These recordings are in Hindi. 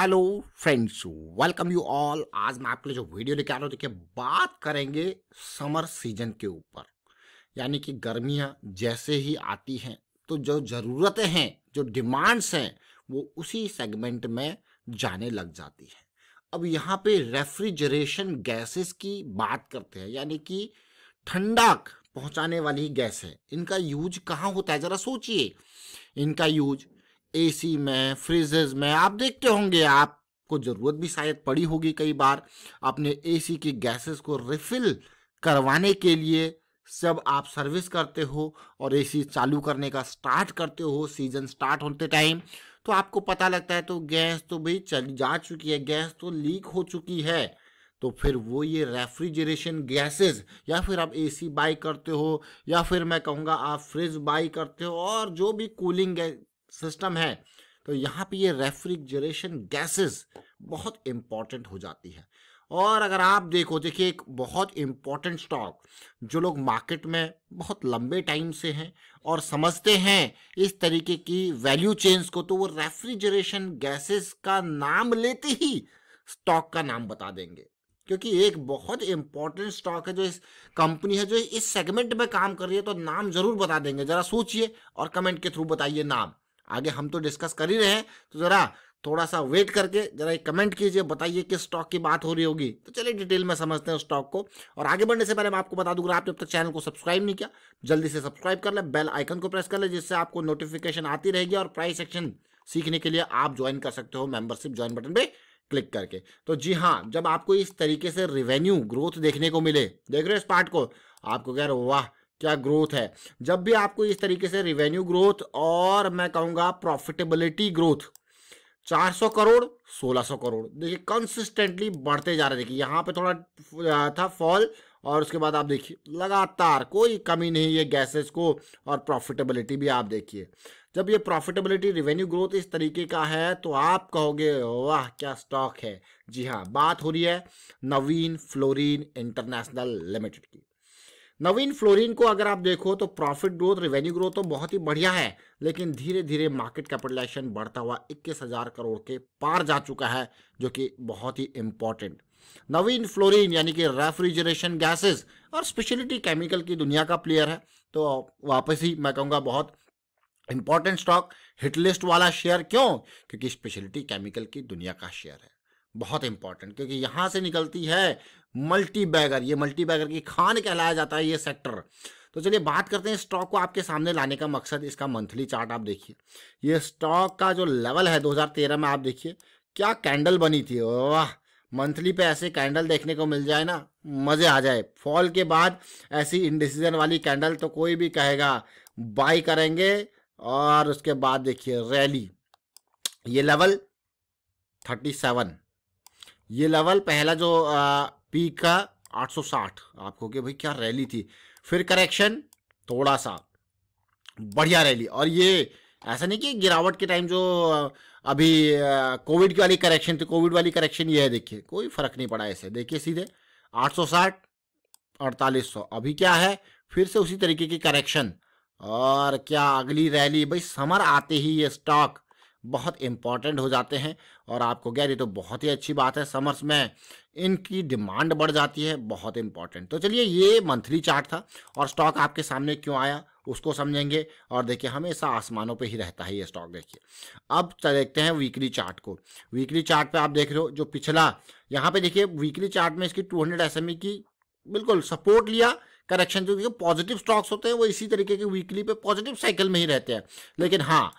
hello friends welcome you all आज मैं आपके लिए जो वीडियो लेके आ रहा हूँ देखिए बात करेंगे समर सीजन के ऊपर यानी कि गर्मियाँ जैसे ही आती हैं तो जो ज़रूरतें हैं जो डिमांड्स हैं वो उसी सेगमेंट में जाने लग जाती हैं अब यहाँ पे रेफ्रिजरेशन गैसेस की बात करते हैं यानी कि ठंडक पहुँचाने वाली गैसें इनका यूज कहाँ होता है ज़रा सोचिए इनका यूज एसी में फ्रिजेज में आप देखते होंगे आपको ज़रूरत भी शायद पड़ी होगी कई बार अपने एसी की गैसेस को रिफिल करवाने के लिए जब आप सर्विस करते हो और एसी चालू करने का स्टार्ट करते हो सीजन स्टार्ट होते टाइम तो आपको पता लगता है तो गैस तो भाई चली जा चुकी है गैस तो लीक हो चुकी है तो फिर वो ये रेफ्रिजरेशन गैसेस या फिर आप एसी बाई करते हो या फिर मैं कहूँगा आप फ्रिज बाई करते हो और जो भी कूलिंग सिस्टम है तो यहाँ पे ये रेफ्रिजरेशन गैसेस बहुत इम्पॉर्टेंट हो जाती है और अगर आप देखो देखिए एक बहुत इम्पॉर्टेंट स्टॉक जो लोग मार्केट में बहुत लंबे टाइम से हैं और समझते हैं इस तरीके की वैल्यू चेंज को तो वो रेफ्रिजरेशन गैसेस का नाम लेते ही स्टॉक का नाम बता देंगे क्योंकि एक बहुत इंपॉर्टेंट स्टॉक है जो इस कंपनी है जो इस सेगमेंट में काम कर रही है तो नाम जरूर बता देंगे जरा सोचिए और कमेंट के थ्रू बताइए नाम आगे हम तो डिस्कस कर ही रहे हैं तो ज़रा थोड़ा सा वेट करके जरा एक कमेंट कीजिए बताइए किस स्टॉक की बात हो रही होगी तो चलिए डिटेल में समझते हैं उस स्टॉक को और आगे बढ़ने से पहले मैं आपको बता दूंगा आपने अब तक चैनल को सब्सक्राइब नहीं किया जल्दी से सब्सक्राइब कर ले बेल आइकन को प्रेस कर ले जिससे आपको नोटिफिकेशन आती रहेगी और प्राइस एक्शन सीखने के लिए आप ज्वाइन कर सकते हो मेंबरशिप ज्वाइन बटन पर क्लिक करके तो जी हाँ जब आपको इस तरीके से रिवेन्यू ग्रोथ देखने को मिले देख रहे हो इस पार्ट को आपको कह रहे हो वाह क्या ग्रोथ है जब भी आपको इस तरीके से रिवेन्यू ग्रोथ और मैं कहूँगा प्रॉफिटेबिलिटी ग्रोथ 400 करोड़ 1600 करोड़ देखिए कंसिस्टेंटली बढ़ते जा रहे देखिए यहाँ पे थोड़ा था फॉल और उसके बाद आप देखिए लगातार कोई कमी नहीं है गैसेस को और प्रॉफिटेबिलिटी भी आप देखिए जब ये प्रॉफिटेबिलिटी रिवेन्यू ग्रोथ इस तरीके का है तो आप कहोगे वाह क्या स्टॉक है जी हाँ बात हो रही है नवीन फ्लोरिन इंटरनेशनल लिमिटेड की नवीन फ्लोरिन को अगर आप देखो तो प्रॉफिट ग्रोथ रेवेन्यू ग्रोथ तो बहुत ही बढ़िया है लेकिन धीरे धीरे मार्केट कैपिटलाइजेशन बढ़ता हुआ इक्कीस हजार करोड़ के पार जा चुका है जो कि बहुत ही इंपॉर्टेंट नवीन फ्लोरिन यानी कि रेफ्रिजरेशन गैसेस और स्पेशलिटी केमिकल की दुनिया का प्लेयर है तो वापस ही मैं कहूँगा बहुत इंपॉर्टेंट स्टॉक हिटलिस्ट वाला शेयर क्यों क्योंकि स्पेशलिटी केमिकल की दुनिया का शेयर है बहुत इंपॉर्टेंट क्योंकि यहां से निकलती है मल्टी बैगर ये मल्टी बैगर की खान कहलाया जाता है ये सेक्टर तो चलिए बात करते हैं स्टॉक को आपके सामने लाने का मकसद इसका मंथली चार्ट आप देखिए ये स्टॉक का जो लेवल है 2013 में आप देखिए क्या कैंडल बनी थी वाह मंथली पे ऐसे कैंडल देखने को मिल जाए ना मज़े आ जाए फॉल के बाद ऐसी इंडिसीजन वाली कैंडल तो कोई भी कहेगा बाई करेंगे और उसके बाद देखिए रैली ये लेवल थर्टी सेवन ये लेवल पहला जो पी का 860 आपको कि भाई क्या रैली थी फिर करेक्शन थोड़ा सा बढ़िया रैली और ये ऐसा नहीं कि गिरावट के टाइम जो अभी कोविड की वाली करेक्शन थी कोविड वाली करेक्शन ये है देखिए कोई फर्क नहीं पड़ा ऐसे देखिए सीधे 860 4800 अभी क्या है फिर से उसी तरीके की करेक्शन और क्या अगली रैली भाई समर आते ही ये स्टॉक बहुत इम्पॉर्टेंट हो जाते हैं और आपको गैर ये तो बहुत ही अच्छी बात है समर्स में इनकी डिमांड बढ़ जाती है बहुत इंपॉर्टेंट तो चलिए ये मंथली चार्ट था और स्टॉक आपके सामने क्यों आया उसको समझेंगे और देखिए हमेशा आसमानों पे ही रहता है ये स्टॉक देखिए अब देखते हैं वीकली चार्ट को वीकली चार्ट पे आप देख रहे हो जो पिछला यहाँ पे देखिए वीकली चार्ट में इसकी 200 हंड्रेड e की बिल्कुल सपोर्ट लिया करेक्शन जो पॉजिटिव स्टॉक्स होते हैं वो इसी तरीके के वीकली पे पॉजिटिव साइकिल में ही रहते हैं लेकिन हाँ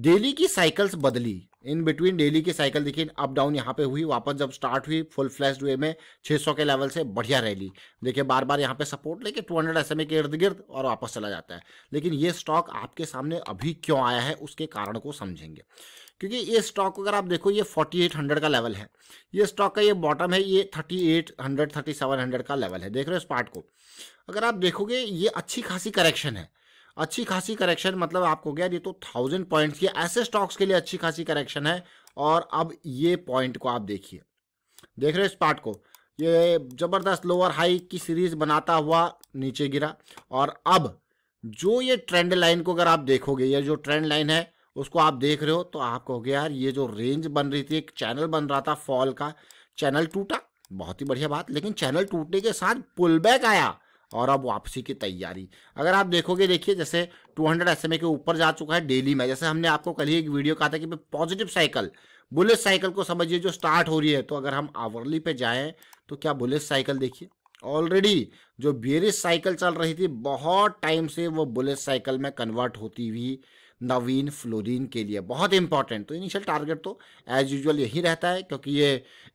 डेली की साइकिल्स बदली इन बिटवीन डेली की साइकिल देखिए अप डाउन यहाँ पे हुई वापस जब स्टार्ट हुई फुल फ्लैश वे में 600 के लेवल से बढ़िया रैली देखिए बार बार यहाँ पे सपोर्ट लेके 200 हंड्रेड एस के इर्द गिर्द और वापस चला जाता है लेकिन ये स्टॉक आपके सामने अभी क्यों आया है उसके कारण को समझेंगे क्योंकि ये स्टॉक अगर आप देखो ये 4800 का लेवल है ये स्टॉक का ये बॉटम है ये 3800 3700 का लेवल है देख रहे हो इस पार्ट को अगर आप देखोगे ये अच्छी खासी करेक्शन है अच्छी खासी करेक्शन मतलब आपको गया ये तो थाउजेंड पॉइंट्स की ऐसे स्टॉक्स के लिए अच्छी खासी करेक्शन है और अब ये पॉइंट को आप देखिए देख रहे हो इस पार्ट को ये ज़बरदस्त लोअर हाई की सीरीज बनाता हुआ नीचे गिरा और अब जो ये ट्रेंड लाइन को अगर आप देखोगे ये जो ट्रेंड लाइन है उसको आप देख रहे हो तो आप कहोगे यार ये जो रेंज बन रही थी एक चैनल बन रहा था फॉल का चैनल टूटा बहुत ही बढ़िया बात लेकिन चैनल टूटने के साथ पुल बैक आया और अब वापसी की तैयारी अगर आप देखोगे देखिए जैसे 200 हंड्रेड के ऊपर जा चुका है डेली में जैसे हमने आपको कल ही एक वीडियो कहा था कि पॉजिटिव साइकिल बुलेट साइकिल को समझिए जो स्टार्ट हो रही है तो अगर हम आवरली पे जाएं तो क्या बुलेट साइकिल देखिए ऑलरेडी जो बियरिस साइकिल चल रही थी बहुत टाइम से वो बुलेट साइकिल में कन्वर्ट होती हुई नवीन फ्लोरीन के लिए बहुत इंपॉर्टेंट तो इनिशियल टारगेट तो एज यूजुअल यही रहता है क्योंकि ये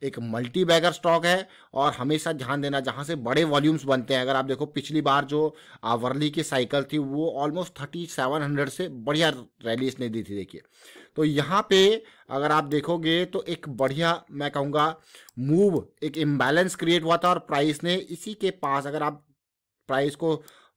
एक मल्टी बैगर स्टॉक है और हमेशा ध्यान देना जहाँ से बड़े वॉल्यूम्स बनते हैं अगर आप देखो पिछली बार जो आवरली की साइकिल थी वो ऑलमोस्ट थर्टी सेवन हंड्रेड से बढ़िया रैली इसने दी थी देखिए तो यहाँ पे अगर आप देखोगे तो एक बढ़िया मैं कहूँगा मूव एक इम्बैलेंस क्रिएट हुआ था और प्राइस ने इसी के पास अगर आप प्राइस को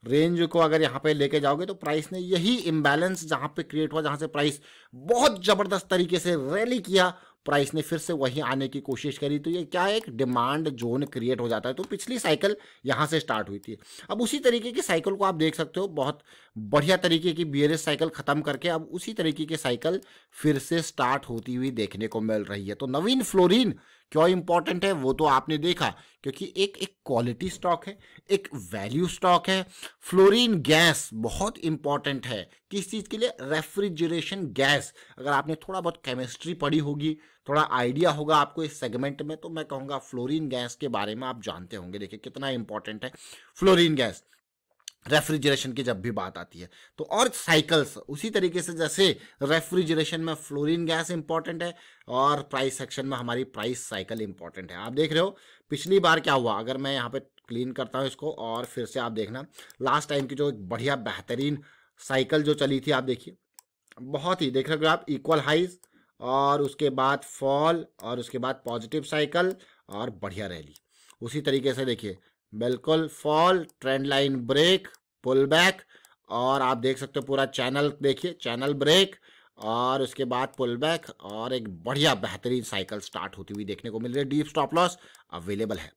रेंज को अगर यहाँ पे लेके जाओगे तो प्राइस ने यही इम्बैलेंस जहाँ पे क्रिएट हुआ जहाँ से प्राइस बहुत ज़बरदस्त तरीके से रैली किया प्राइस ने फिर से वहीं आने की कोशिश करी तो ये क्या एक डिमांड जोन क्रिएट हो जाता है तो पिछली साइकिल यहाँ से स्टार्ट हुई थी अब उसी तरीके की साइकिल को आप देख सकते हो बहुत बढ़िया तरीके की बी साइकिल ख़त्म करके अब उसी तरीके की साइकिल फिर से स्टार्ट होती हुई देखने को मिल रही है तो नवीन फ्लोरिन क्यों इंपॉर्टेंट है वो तो आपने देखा क्योंकि एक एक क्वालिटी स्टॉक है एक वैल्यू स्टॉक है फ्लोरीन गैस बहुत इंपॉर्टेंट है किस चीज़ के लिए रेफ्रिजरेशन गैस अगर आपने थोड़ा बहुत केमिस्ट्री पढ़ी होगी थोड़ा आइडिया होगा आपको इस सेगमेंट में तो मैं कहूँगा फ्लोरीन गैस के बारे में आप जानते होंगे देखिए कितना इंपॉर्टेंट है फ्लोरीन गैस रेफ्रिजरेशन की जब भी बात आती है तो और साइकिल्स उसी तरीके से जैसे रेफ्रिजरेशन में फ्लोरीन गैस इंपॉर्टेंट है और प्राइस सेक्शन में हमारी प्राइस साइकिल इंपॉर्टेंट है आप देख रहे हो पिछली बार क्या हुआ अगर मैं यहाँ पे क्लीन करता हूँ इसको और फिर से आप देखना लास्ट टाइम की जो एक बढ़िया बेहतरीन साइकिल जो चली थी आप देखिए बहुत ही देख रहे हो आप इक्वल हाइज और उसके बाद फॉल और उसके बाद पॉजिटिव साइकिल और बढ़िया रैली उसी तरीके से देखिए बिल्कुल fall trend line break pull back और आप देख सकते हो पूरा चैनल देखिए चैनल ब्रेक और उसके बाद पुल बैक और एक बढ़िया बेहतरीन साइकिल स्टार्ट होती हुई देखने को मिल रही है डीप स्टॉप लॉस अवेलेबल है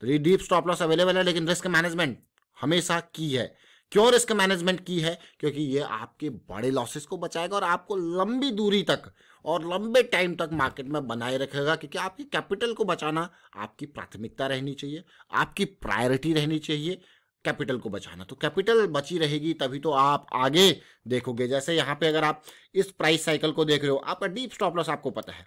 तो ये डीप स्टॉप लॉस अवेलेबल है लेकिन रिस्क मैनेजमेंट हमेशा की है क्यों रिस्क मैनेजमेंट की है क्योंकि ये आपके बड़े लॉसेस को बचाएगा और आपको लंबी दूरी तक और लंबे टाइम तक मार्केट में बनाए रखेगा क्योंकि आपके कैपिटल को बचाना आपकी प्राथमिकता रहनी चाहिए आपकी प्रायोरिटी रहनी चाहिए कैपिटल को बचाना तो कैपिटल बची रहेगी तभी तो आप आगे देखोगे जैसे यहाँ पे अगर आप इस प्राइस साइकिल को देख रहे हो आपका डीप स्टॉप लॉस आपको पता है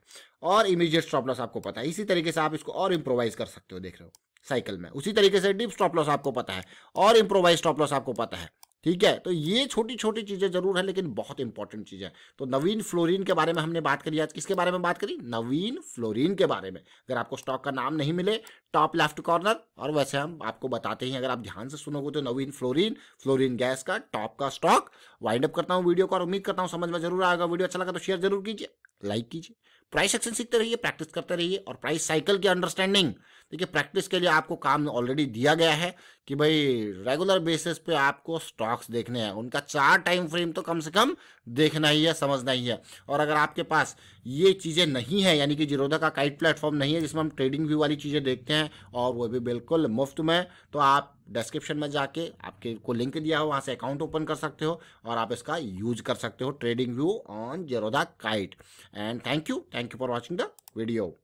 और इमीडिएट स्टॉप लॉस आपको पता है इसी तरीके से आप इसको और इम्प्रोवाइज कर सकते हो देख रहे हो साइकिल में उसी तरीके से डिप स्टॉप लॉस आपको पता है और इम्प्रोवाइज स्टॉप लॉस आपको पता है ठीक है तो ये छोटी छोटी चीज़ें जरूर है लेकिन बहुत इंपॉर्टेंट चीज़ है तो नवीन फ्लोरीन के बारे में हमने बात करी आज किसके बारे में बात करी नवीन फ्लोरीन के बारे में अगर आपको स्टॉक का नाम नहीं मिले टॉप लेफ्ट कॉर्नर और वैसे हम आपको बताते ही अगर आप ध्यान से सुनोगे तो नवीन फ्लोरीन फ्लोरीन गैस का टॉप का स्टॉक वाइंड अप करता हूँ वीडियो को और उम्मीद करता हूँ समझ में जरूर आएगा वीडियो अच्छा लगा तो शेयर जरूर कीजिए लाइक कीजिए प्राइस एक्शन सीखते रहिए प्रैक्टिस करते रहिए और प्राइस साइकिल की अंडरस्टैंडिंग देखिए प्रैक्टिस के लिए आपको काम ऑलरेडी दिया गया है कि भाई रेगुलर बेसिस पे आपको स्टॉक्स देखने हैं उनका चार टाइम फ्रेम तो कम से कम देखना ही है समझना ही है और अगर आपके पास ये चीज़ें नहीं है यानी कि जिरोधा का काइट प्लेटफॉर्म नहीं है जिसमें हम ट्रेडिंग व्यू वाली चीज़ें देखते हैं और वो भी बिल्कुल मुफ्त में तो आप डिस्क्रिप्शन में जाके आपके को लिंक दिया हो वहाँ से अकाउंट ओपन कर सकते हो और आप इसका यूज कर सकते हो trading view on Zerodha Kite and thank you thank you for watching the video